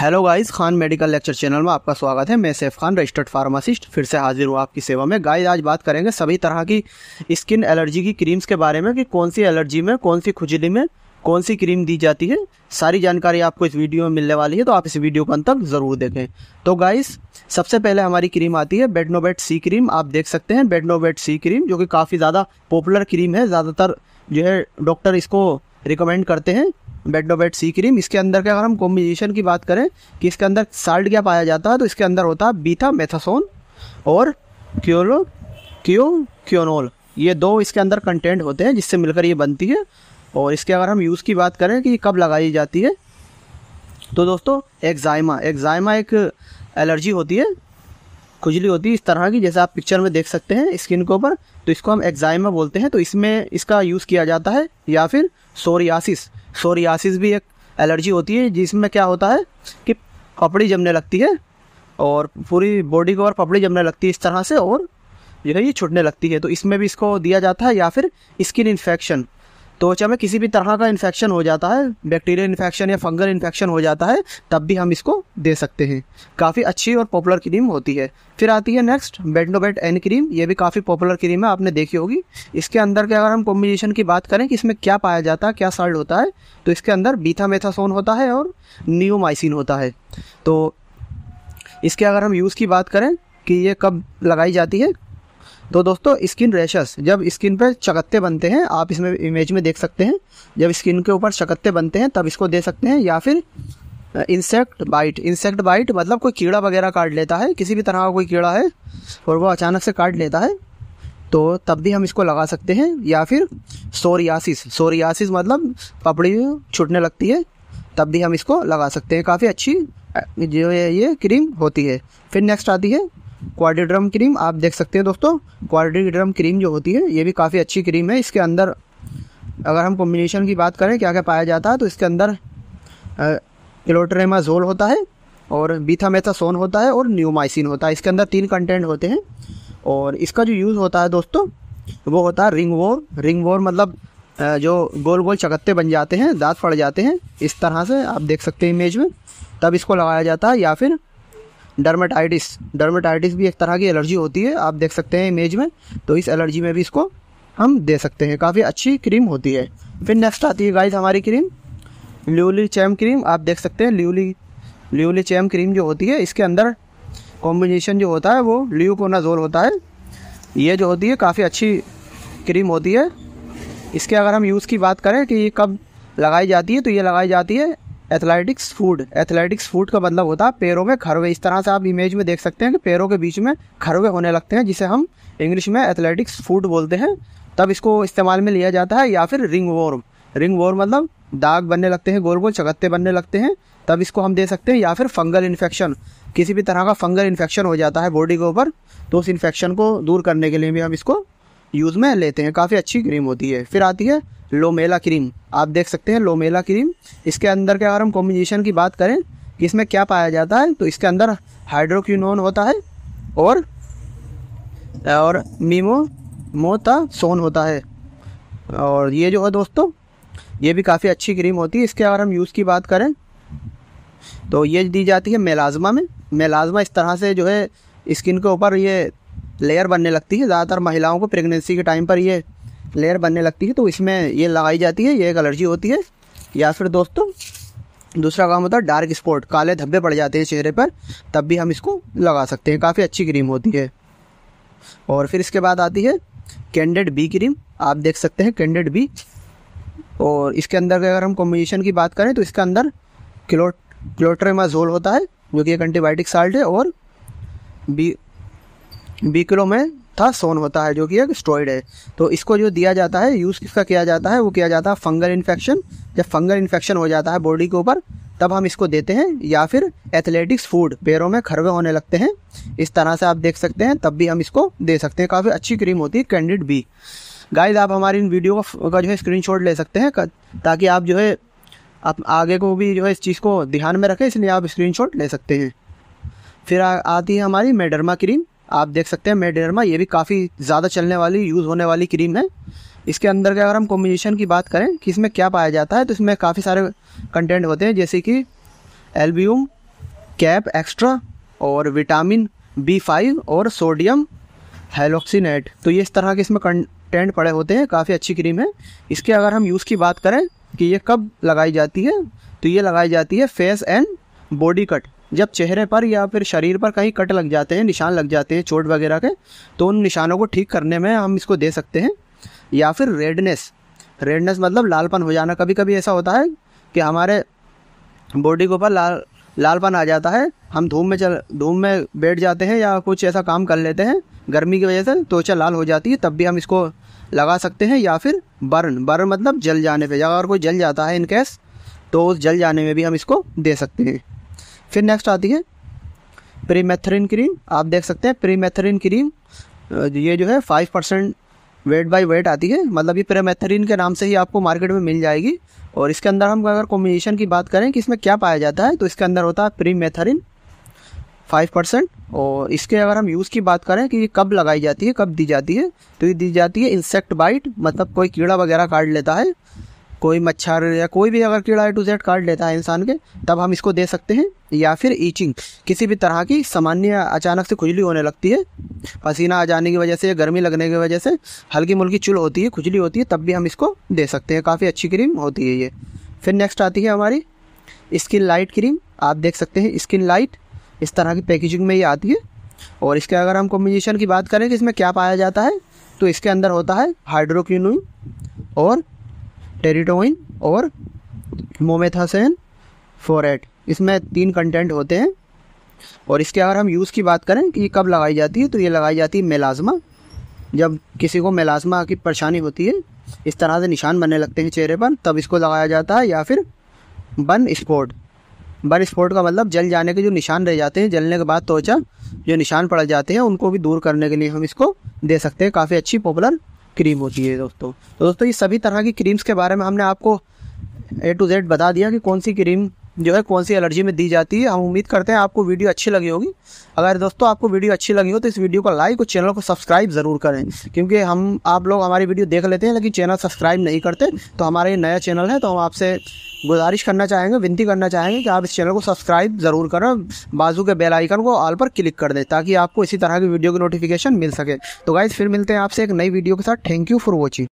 hello guys Khan medical lecture channel में आपका स्वागत है मैं सैफ खान रजिस्टर्ड फार्मासिस्ट फिर से हाजिर हूँ आपकी सेवा में गाइस आज बात करेंगे सभी तरह की स्किन एलर्जी की क्रीम्स के बारे में कि कौन सी एलर्जी में कौन सी खुजली में कौन सी क्रीम दी जाती है सारी जानकारी आपको इस वीडियो में मिलने वाली है तो आप इस वीडियो को अंत तक ज़रूर देखें तो गाइस सबसे पहले हमारी क्रीम आती है बेडनोबेट सी क्रीम आप देख सकते हैं बेडनोबेट सी क्रीम जो कि काफ़ी ज़्यादा पॉपुलर क्रीम है ज़्यादातर जो है डॉक्टर इसको रिकमेंड करते हैं बेडोबेट सी क्रीम इसके अंदर के अगर हम कॉम्बिनेशन की बात करें कि इसके अंदर साल्ट क्या पाया जाता है तो इसके अंदर होता है बीथा मेथासोन और क्योलो क्यो क्योनोल ये दो इसके अंदर कंटेंट होते हैं जिससे मिलकर ये बनती है और इसके अगर हम यूज़ की बात करें कि कब लगाई जाती है तो दोस्तों एक्जाइमा एक्जाइमा एक एलर्जी होती है खुजली होती है इस तरह की जैसे आप पिक्चर में देख सकते हैं स्किन के ऊपर तो इसको हम एग्जाइमा बोलते हैं तो इसमें इसका यूज़ किया जाता है या फिर सोरियासिस सोरियासिस भी एक एलर्जी होती है जिसमें क्या होता है कि पपड़ी जमने लगती है और पूरी बॉडी के ऊपर पपड़ी जमने लगती है इस तरह से और जो है ये छुटने लगती है तो इसमें भी इसको दिया जाता है या फिर स्किन इन्फेक्शन त्वचा तो में किसी भी तरह का इन्फेक्शन हो जाता है बैक्टीरिया इन्फेक्शन या फंगल इन्फेक्शन हो जाता है तब भी हम इसको दे सकते हैं काफ़ी अच्छी और पॉपुलर क्रीम होती है फिर आती है नेक्स्ट बेडनोबेट एन क्रीम ये भी काफ़ी पॉपुलर क्रीम है आपने देखी होगी इसके अंदर के अगर हम कॉम्बिनेशन की बात करें कि इसमें क्या पाया जाता है क्या साल्ट होता है तो इसके अंदर बीथामेथासोन होता है और नियोमाइसिन होता है तो इसके अगर हम यूज़ की बात करें कि ये कब लगाई जाती है तो दोस्तों स्किन रैशेस जब स्किन पर चकत्ते बनते हैं आप इसमें इमेज में देख सकते हैं जब स्किन के ऊपर चकत्ते बनते हैं तब इसको दे सकते हैं या फिर इंसेक्ट बाइट इंसेक्ट बाइट मतलब कोई कीड़ा वगैरह काट लेता है किसी भी तरह का कोई कीड़ा है और वो अचानक से काट लेता है तो तब भी हम इसको लगा सकते हैं या फिर सोरियासिस सोरियासिस मतलब पपड़ी छूटने लगती है तब भी हम इसको लगा सकते हैं काफ़ी अच्छी जो है ये क्रीम होती है फिर नेक्स्ट आती है क्वाड्रीड्रम क्रीम आप देख सकते हैं दोस्तों क्वाड्रीड्रम क्रीम जो होती है ये भी काफ़ी अच्छी क्रीम है इसके अंदर अगर हम कॉम्बिनेशन की बात करें क्या क्या पाया जाता है तो इसके अंदर जोल होता है और बीथामेथासोन होता है और न्यूमाइसिन होता है इसके अंदर तीन कंटेंट होते हैं और इसका जो यूज़ होता है दोस्तों वो होता है रिंग वोर रिंग वोर मतलब जो गोल गोल चकत्ते बन जाते हैं दांत फट जाते हैं इस तरह से आप देख सकते हैं इमेज में तब इसको लगाया जाता है या फिर डर्मेटाइटिस डर्मेटाइटिस भी एक तरह की एलर्जी होती है आप देख सकते हैं इमेज में तो इस एलर्जी में भी इसको हम दे सकते हैं काफ़ी अच्छी क्रीम होती है फिर नेक्स्ट आती है गाइस हमारी क्रीम ल्यूली चैम क्रीम आप देख सकते हैं ल्यूली ल्यूली चैम क्रीम जो होती है इसके अंदर कॉम्बिनेशन जो होता है वो ल्यूकोनाजोल होता है ये जो होती है काफ़ी अच्छी क्रीम होती है इसके अगर हम यूज़ की बात करें कि ये कब लगाई जाती है तो ये लगाई जाती है एथलेटिक्स फूड एथलेटिक्स फूड का मतलब होता है पैरों में खरवे इस तरह से आप इमेज में देख सकते हैं कि पैरों के बीच में खरवे होने लगते हैं जिसे हम इंग्लिश में एथलेटिक्स फूड बोलते हैं तब इसको इस्तेमाल में लिया जाता है या फिर रिंग वॉर्म रिंग वॉर्म मतलब दाग बनने लगते हैं गोल गोल चकत्ते बनने लगते हैं तब इसको हम दे सकते हैं या फिर फंगल इन्फेक्शन किसी भी तरह का फंगल इन्फेक्शन हो जाता है बॉडी के ऊपर तो उस इन्फेक्शन को दूर करने के लिए भी हम इसको यूज़ में लेते हैं काफ़ी अच्छी क्रीम होती है फिर आती है लोमेला क्रीम आप देख सकते हैं लोमेला क्रीम इसके अंदर के अगर हम कॉम्बिनेशन की बात करें कि इसमें क्या पाया जाता है तो इसके अंदर हाइड्रोक्यूनोन होता है और और मीमो मोता सोन होता है और ये जो है दोस्तों ये भी काफ़ी अच्छी क्रीम होती है इसके अगर हम यूज़ की बात करें तो ये दी जाती है मेलाजमा में मेलाजमा इस तरह से जो है स्किन के ऊपर ये लेयर बनने लगती है ज़्यादातर महिलाओं को प्रेगनेंसी के टाइम पर ये लेयर बनने लगती है तो इसमें ये लगाई जाती है ये एक एलर्जी होती है या फिर दोस्तों दूसरा काम होता है डार्क स्पॉट काले धब्बे पड़ जाते हैं चेहरे पर तब भी हम इसको लगा सकते हैं काफ़ी अच्छी क्रीम होती है और फिर इसके बाद आती है कैंडेड बी क्रीम आप देख सकते हैं कैंडेड बी और इसके अंदर अगर हम कॉम्बिनेशन की बात करें तो इसके अंदर क्लोट क्लोट्रेमाजोल होता है जो कि एक एंटीबायोटिक साल्ट है और बी बी किलो में था सोन होता है जो कि एक स्टोइड है तो इसको जो दिया जाता है यूज़ किसका किया जाता है वो किया जाता है फंगल इन्फेक्शन जब फंगल इन्फेक्शन हो जाता है बॉडी के ऊपर तब हम इसको देते हैं या फिर एथलेटिक्स फूड पैरों में खरवे होने लगते हैं इस तरह से आप देख सकते हैं तब भी हम इसको दे सकते हैं काफ़ी अच्छी क्रीम होती है कैंडिड बी गाइज आप हमारी इन वीडियो का जो है स्क्रीन ले सकते हैं ताकि आप जो है आप आगे को भी जो है इस चीज़ को ध्यान में रखें इसलिए आप स्क्रीन ले सकते हैं फिर आ, आती है हमारी मेडर्मा क्रीम आप देख सकते हैं मेडर्मा ये भी काफ़ी ज़्यादा चलने वाली यूज़ होने वाली क्रीम है इसके अंदर के अगर हम कॉम्बिनेशन की बात करें कि इसमें क्या पाया जाता है तो इसमें काफ़ी सारे कंटेंट होते हैं जैसे कि एल्बियम कैप एक्स्ट्रा और विटामिन बी फाइव और सोडियम हेलोक्सीनेट तो ये इस तरह के इसमें कंटेंट पड़े होते हैं काफ़ी अच्छी क्रीम है इसके अगर हम यूज़ की बात करें कि ये कब लगाई जाती है तो ये लगाई जाती है फेस एंड बॉडी कट जब चेहरे पर या फिर शरीर पर कहीं कट लग जाते हैं निशान लग जाते हैं चोट वगैरह के तो उन निशानों को ठीक करने में हम इसको दे सकते हैं या फिर रेडनेस रेडनेस मतलब लालपन हो जाना कभी कभी ऐसा होता है कि हमारे बॉडी के ऊपर लाल लालपन आ जाता है हम धूप में चल धूप में बैठ जाते हैं या कुछ ऐसा काम कर लेते हैं गर्मी की वजह से त्वचा लाल हो जाती है तब भी हम इसको लगा सकते हैं या फिर बर्न बर्न मतलब जल जाने पर अगर कोई जल जाता है इनकेस तो उस जल जाने में भी हम इसको दे सकते हैं फिर नेक्स्ट आती है प्रीमेथरीन क्रीम आप देख सकते हैं प्रीमेथरीन क्रीम ये जो है five percent weight by weight आती है मतलब ये प्रेमेथरीन के नाम से ही आपको मार्केट में मिल जाएगी और इसके अंदर हम अगर कॉम्बिनेशन की बात करें कि इसमें क्या पाया जाता है तो इसके अंदर होता है प्रीमेथरीन फाइव परसेंट और इसके अगर हम यूज़ की बात करें कि ये कब लगाई जाती है कब दी जाती है तो ये दी जाती है इंसेक्ट बाइट मतलब कोई कीड़ा वगैरह काट लेता है कोई मच्छर या कोई भी अगर कीड़ा ए टू जेड काट लेता है इंसान के तब हम इसको दे सकते हैं या फिर ईचिंग किसी भी तरह की सामान्य अचानक से खुजली होने लगती है पसीना आ जाने की वजह से या गर्मी लगने की वजह से हल्की मुल्की चुल होती है खुजली होती है तब भी हम इसको दे सकते हैं काफ़ी अच्छी क्रीम होती है ये फिर नेक्स्ट आती है हमारी स्किन लाइट क्रीम आप देख सकते हैं स्किन लाइट इस तरह की पैकेजिंग में ये आती है और इसके अगर हम कॉम्बिनेशन की बात करें कि इसमें क्या पाया जाता है तो इसके अंदर होता है हाइड्रोक्यून और टेरिटोइन और मोमेथासन फोरेट इसमें तीन कंटेंट होते हैं और इसके अगर हम यूज़ की बात करें कि ये कब लगाई जाती है तो ये लगाई जाती है मेलाजमा जब किसी को मेलाजमा की परेशानी होती है इस तरह से निशान बनने लगते हैं चेहरे पर तब इसको लगाया जाता है या फिर बन स्पोर्ट बन स्पोर्ट का मतलब जल जाने के जो निशान रह जाते हैं जलने के बाद त्वचा जो निशान पड़ जाते हैं उनको भी दूर करने के लिए हम इसको दे सकते हैं काफ़ी अच्छी पॉपुलर क्रीम होती है दोस्तों तो दोस्तों ये सभी तरह की क्रीम्स के बारे में हमने आपको ए टू जेड बता दिया कि कौन सी क्रीम जो है कौन सी एलर्जी में दी जाती है हम उम्मीद करते हैं आपको वीडियो अच्छी लगी होगी अगर दोस्तों आपको वीडियो अच्छी लगी हो तो इस वीडियो को लाइक और चैनल को सब्सक्राइब ज़रूर करें क्योंकि हम आप लोग हमारी वीडियो देख लेते हैं लेकिन चैनल सब्सक्राइब नहीं करते तो हमारा ये नया चैनल है तो हम आपसे गुजारिश करना चाहेंगे विनती करना चाहेंगे कि आप इस चैनल को सब्सक्राइब ज़रूर करें बाजू के बेल आइकन को ऑल पर क्लिक कर दें ताकि आपको इसी तरह की वीडियो की नोटिफिकेशन मिल सके तो गाइज़ फिर मिलते हैं आपसे एक नई वीडियो के साथ थैंक यू फॉर वॉचिंग